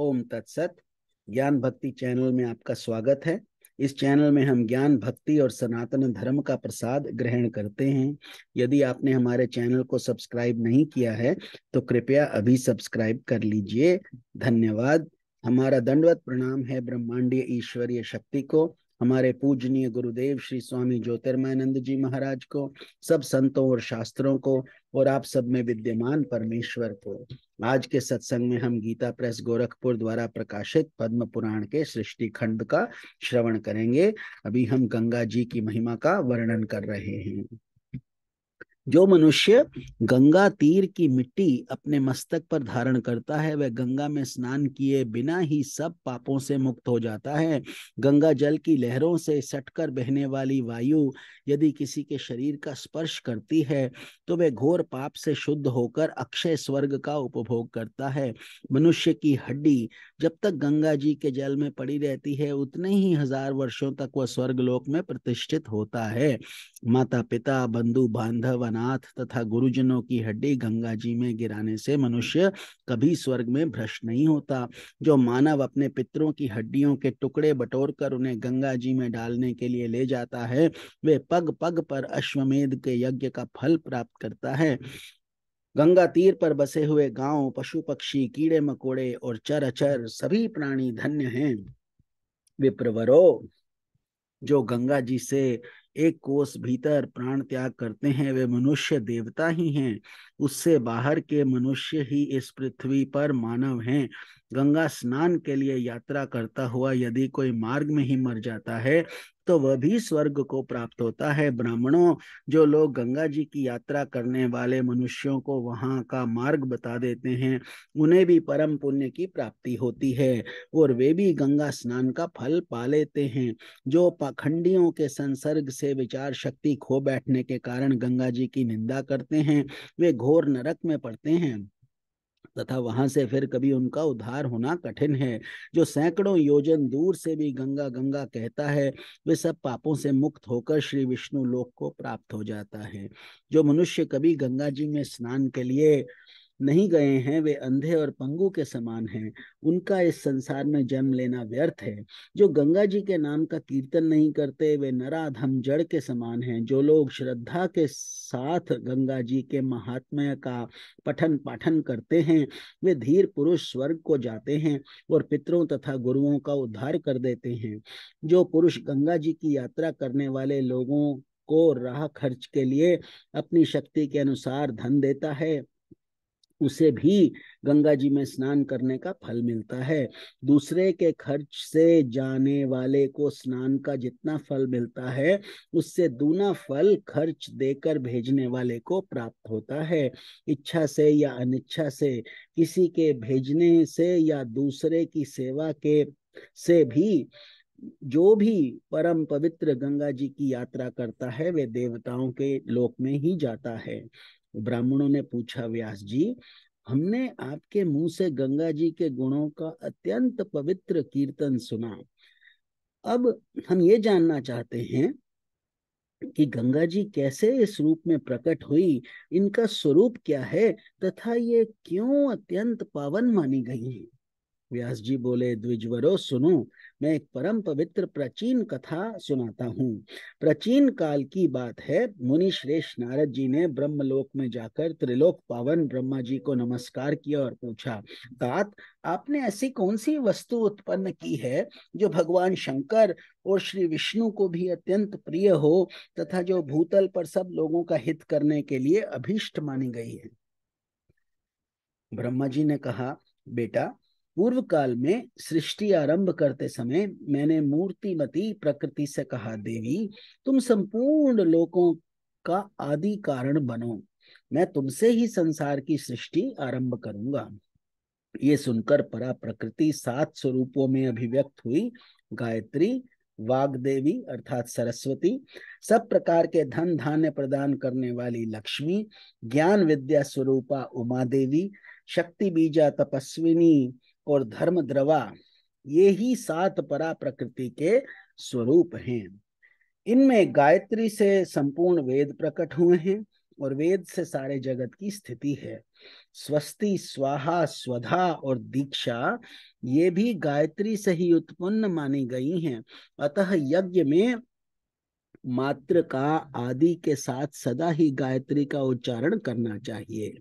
ओम तत्सत ज्ञान भक्ति चैनल में आपका स्वागत है इस चैनल में हम ज्ञान भक्ति और सनातन धर्म का प्रसाद ग्रहण करते हैं यदि आपने हमारे चैनल को सब्सक्राइब नहीं किया है तो कृपया अभी सब्सक्राइब कर लीजिए धन्यवाद हमारा दंडवत प्रणाम है ब्रह्मांडीय ईश्वरीय शक्ति को हमारे पूजनीय गुरुदेव श्री स्वामी ज्योतिर्मयानंद जी महाराज को सब संतों और शास्त्रों को और आप सब में विद्यमान परमेश्वर को आज के सत्संग में हम गीता प्रेस गोरखपुर द्वारा प्रकाशित पद्म पुराण के सृष्टि खंड का श्रवण करेंगे अभी हम गंगा जी की महिमा का वर्णन कर रहे हैं जो मनुष्य गंगा तीर की मिट्टी अपने मस्तक पर धारण करता है वह गंगा में स्नान किए बिना ही सब पापों से मुक्त हो जाता है गंगा जल की लहरों से सटकर बहने वाली वायु यदि किसी के शरीर का स्पर्श करती है तो वह घोर पाप से शुद्ध होकर अक्षय स्वर्ग का उपभोग करता है मनुष्य की हड्डी जब तक गंगा जी के जल में पड़ी रहती है उतने ही हजार वर्षों तक वह स्वर्ग लोक में प्रतिष्ठित होता है माता पिता बंधु बांधव अनाथ तथा गुरुजनों की हड्डी गंगा जी में गिराने से मनुष्य कभी स्वर्ग में भ्रष्ट नहीं होता जो मानव अपने पितरों की हड्डियों के टुकड़े बटोर कर उन्हें गंगा जी में डालने के लिए ले जाता है वे पग पग पर अश्वमेध के यज्ञ का फल प्राप्त करता है गंगा तीर पर बसे हुए गांव पशु पक्षी कीड़े मकोड़े और चर अचर सभी प्राणी धन्य हैं विप्रवरो जो गंगा जी से एक कोस भीतर प्राण त्याग करते हैं वे मनुष्य देवता ही हैं उससे बाहर के मनुष्य ही इस पृथ्वी पर मानव हैं गंगा स्नान के लिए यात्रा करता हुआ यदि कोई मार्ग में ही मर जाता है तो वह भी स्वर्ग को प्राप्त होता है ब्राह्मणों जो लोग गंगा जी की यात्रा करने वाले मनुष्यों को वहां का मार्ग बता देते हैं उन्हें भी परम पुण्य की प्राप्ति होती है और वे भी गंगा स्नान का फल पा लेते हैं जो पाखंडियों के संसर्ग से विचार शक्ति खो बैठने के कारण गंगा जी की निंदा करते हैं वे घोर नरक में पड़ते हैं तथा वहां से फिर कभी उनका उद्धार होना कठिन है जो सैकड़ों योजन दूर से भी गंगा गंगा कहता है वे सब पापों से मुक्त होकर श्री विष्णु लोक को प्राप्त हो जाता है जो मनुष्य कभी गंगा जी में स्नान के लिए नहीं गए हैं वे अंधे और पंगु के समान हैं उनका इस संसार में जन्म लेना व्यर्थ है जो गंगा जी के नाम का कीर्तन नहीं करते वे नराधम जड़ के समान हैं जो लोग श्रद्धा के साथ गंगा जी के महात्म्य का पठन पाठन करते हैं वे धीर पुरुष स्वर्ग को जाते हैं और पितरों तथा गुरुओं का उद्धार कर देते हैं जो पुरुष गंगा जी की यात्रा करने वाले लोगों को राह खर्च के लिए अपनी शक्ति के अनुसार धन देता है उसे भी गंगा जी में स्नान करने का फल मिलता है दूसरे के खर्च से जाने वाले को स्नान का जितना फल मिलता है उससे दूना फल खर्च देकर भेजने वाले को प्राप्त होता है इच्छा से या अनिच्छा से किसी के भेजने से या दूसरे की सेवा के से भी जो भी परम पवित्र गंगा जी की यात्रा करता है वे देवताओं के लोक में ही जाता है ब्राह्मणों ने पूछा व्यास जी हमने आपके मुंह से गंगा जी के गुणों का अत्यंत पवित्र कीर्तन सुना अब हम ये जानना चाहते हैं कि गंगा जी कैसे इस रूप में प्रकट हुई इनका स्वरूप क्या है तथा ये क्यों अत्यंत पावन मानी गई है व्यास जी बोले द्विजवरो सुनो मैं एक परम पवित्र प्राचीन कथा सुनाता हूँ प्राचीन काल की बात है मुनि श्रेष्ठ नारद जी ने ब्रह्मलोक में जाकर त्रिलोक पावन ब्रह्मा जी को नमस्कार किया और पूछा तात आपने ऐसी कौन सी वस्तु उत्पन्न की है जो भगवान शंकर और श्री विष्णु को भी अत्यंत प्रिय हो तथा जो भूतल पर सब लोगों का हित करने के लिए अभीष्ट मानी गई है ब्रह्मा जी ने कहा बेटा पूर्व काल में सृष्टि आरंभ करते समय मैंने मूर्तिमती प्रकृति से कहा देवी तुम संपूर्ण लोकों का आदि कारण बनो मैं तुमसे ही संसार की सृष्टि आरंभ करूंगा ये सुनकर परा प्रकृति सात स्वरूपों में अभिव्यक्त हुई गायत्री वागदेवी अर्थात सरस्वती सब प्रकार के धन धान्य प्रदान करने वाली लक्ष्मी ज्ञान विद्या स्वरूपा उमा देवी शक्ति बीजा तपस्विनी और धर्म द्रवा ये ही सात परा प्रकृति के स्वरूप हैं इनमें गायत्री से संपूर्ण वेद प्रकट हुए हैं और वेद से सारे जगत की स्थिति है स्वस्ति स्वाहा स्वधा और दीक्षा ये भी गायत्री से ही उत्पन्न मानी गई हैं अतः यज्ञ में मात्र का आदि के साथ सदा ही गायत्री का उच्चारण करना चाहिए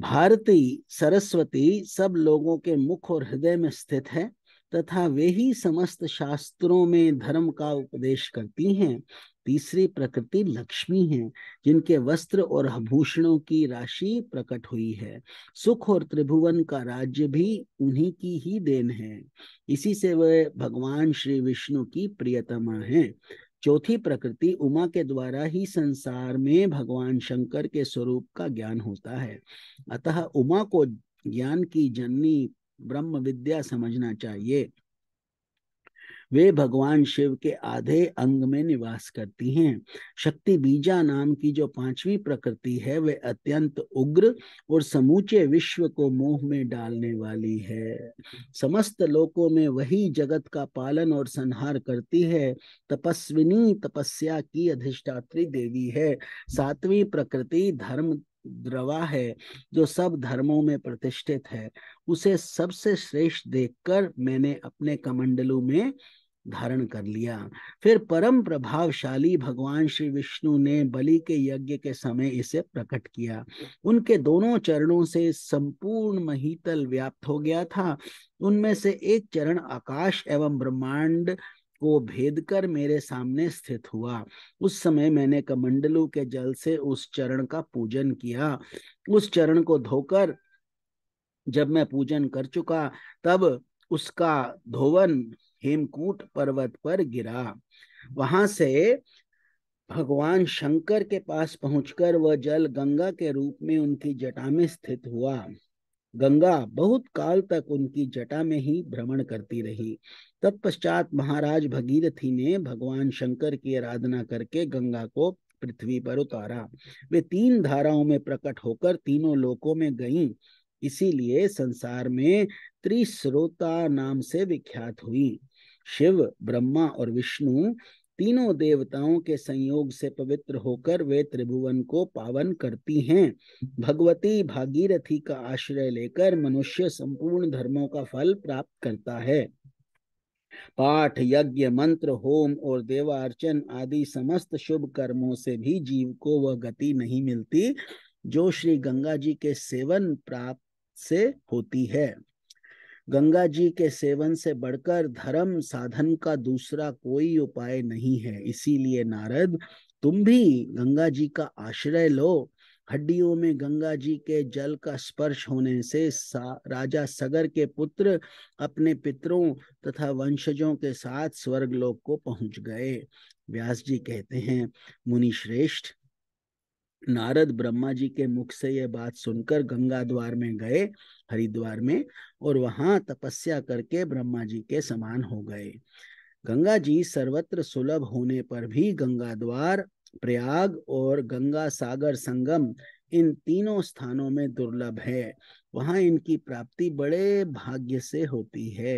भारती सरस्वती सब लोगों के मुख और हृदय में स्थित है तथा वे ही समस्त शास्त्रों में धर्म का उपदेश करती हैं तीसरी प्रकृति लक्ष्मी है जिनके वस्त्र और आभूषणों की राशि प्रकट हुई है सुख और त्रिभुवन का राज्य भी उन्हीं की ही देन है इसी से वह भगवान श्री विष्णु की प्रियतमा है चौथी प्रकृति उमा के द्वारा ही संसार में भगवान शंकर के स्वरूप का ज्ञान होता है अतः उमा को ज्ञान की जननी ब्रह्म विद्या समझना चाहिए वे भगवान शिव के आधे अंग में निवास करती हैं शक्ति बीजा नाम की जो पांचवी प्रकृति है वे अत्यंत उग्र और समूचे विश्व को मोह में डालने वाली है समस्त लोकों में वही जगत का पालन और संहार करती है तपस्विनी तपस्या की अधिष्ठात्री देवी है सातवीं प्रकृति धर्म द्रवा है जो सब धर्मों में प्रतिष्ठित है उसे सबसे श्रेष्ठ देखकर मैंने अपने कमंडलों में धारण कर लिया फिर परम प्रभावशाली भगवान श्री विष्णु ने बलि के यज्ञ के समय इसे प्रकट किया उनके दोनों चरणों से संपूर्ण महीतल व्याप्त हो गया था उनमें से एक चरण आकाश एवं ब्रह्मांड को भेद कर मेरे सामने स्थित हुआ उस समय मैंने कमंडलू के जल से उस चरण का पूजन किया उस चरण को धोकर जब मैं पूजन कर चुका तब उसका धोवन हेमकूट पर्वत पर गिरा वहां से भगवान शंकर के पास पहुंचकर वह जल गंगा के रूप में उनकी जटा में स्थित हुआ गंगा बहुत काल तक उनकी जटा में ही भ्रमण करती रही तत्पश्चात महाराज भगीरथी ने भगवान शंकर की आराधना करके गंगा को पृथ्वी पर उतारा वे तीन धाराओं में प्रकट होकर तीनों लोकों में गईं इसीलिए संसार में त्रिश्रोता नाम से विख्यात हुई शिव ब्रह्मा और विष्णु तीनों देवताओं के संयोग से पवित्र होकर वे त्रिभुवन को पावन करती हैं भगवती भागीरथी का आश्रय लेकर मनुष्य संपूर्ण धर्मों का फल प्राप्त करता है पाठ यज्ञ मंत्र होम और देवार्चन आदि समस्त शुभ कर्मों से भी जीव को वह गति नहीं मिलती जो श्री गंगा जी के सेवन प्राप्त से होती है गंगा जी के सेवन से बढ़कर धर्म साधन का दूसरा कोई उपाय नहीं है इसीलिए नारद तुम भी गंगा जी का आश्रय लो हड्डियों में गंगा जी के जल का स्पर्श होने से राजा सगर के पुत्र अपने पितरों तथा वंशजों के साथ स्वर्गलोक को पहुंच गए व्यास जी कहते हैं मुनि श्रेष्ठ नारद ब्रह्मा जी के मुख से यह बात सुनकर गंगा द्वार में गए हरिद्वार में और वहां तपस्या करके ब्रह्मा जी के समान हो गए गंगा जी सर्वत्र सुलभ होने पर भी गंगा द्वार प्रयाग और गंगा सागर संगम इन तीनों स्थानों में दुर्लभ है वहाँ इनकी प्राप्ति बड़े भाग्य से होती है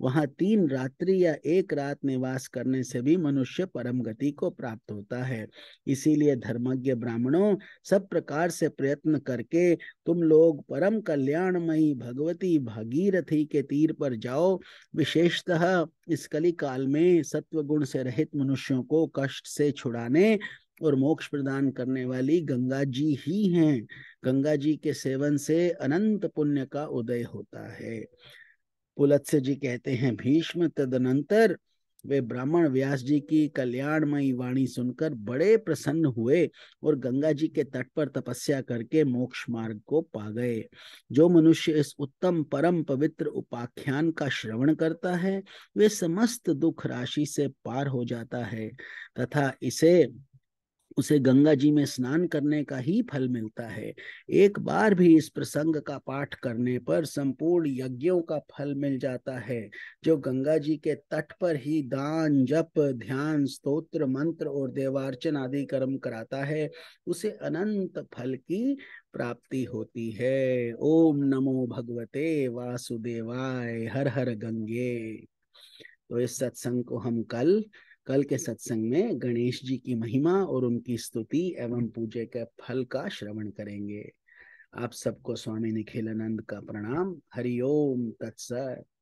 वहाँ तीन रात्रि या एक रात निवास करने से भी मनुष्य परम गति को प्राप्त होता है इसीलिए धर्मज्ञ ब्राह्मणों सब प्रकार से प्रयत्न करके तुम लोग परम कल्याणमयी भगवती भागीरथी के तीर पर जाओ विशेषतः इस कली काल में सत्वगुण से रहित मनुष्यों को कष्ट से छुड़ाने और मोक्ष प्रदान करने वाली गंगा जी ही हैं गंगा जी के सेवन से अनंत पुण्य का उदय होता है पुलत्स्य जी कहते हैं भीष्म तदनंतर वे ब्राह्मण व्यास जी की कल्याणमयी वाणी सुनकर बड़े प्रसन्न हुए और गंगा जी के तट पर तपस्या करके मोक्ष मार्ग को पा गए जो मनुष्य इस उत्तम परम पवित्र उपाख्यान का श्रवण करता है वे समस्त दुख राशि से पार हो जाता है तथा इसे उसे गंगा जी में स्नान करने का ही फल मिलता है एक बार भी इस प्रसंग का पाठ करने पर संपूर्ण यज्ञों का फल मिल जाता है जो गंगा जी के तट पर ही दान जप ध्यान स्तोत्र मंत्र और देवार्चन आदि कर्म कराता है उसे अनंत फल की प्राप्ति होती है ओम नमो भगवते वासुदेवाय हर हर गंगे तो इस सत्संग को हम कल कल के सत्संग में गणेश जी की महिमा और उनकी स्तुति एवं पूजे के फल का श्रवण करेंगे आप सबको स्वामी निखिलानंद का प्रणाम हरिओम तत्सत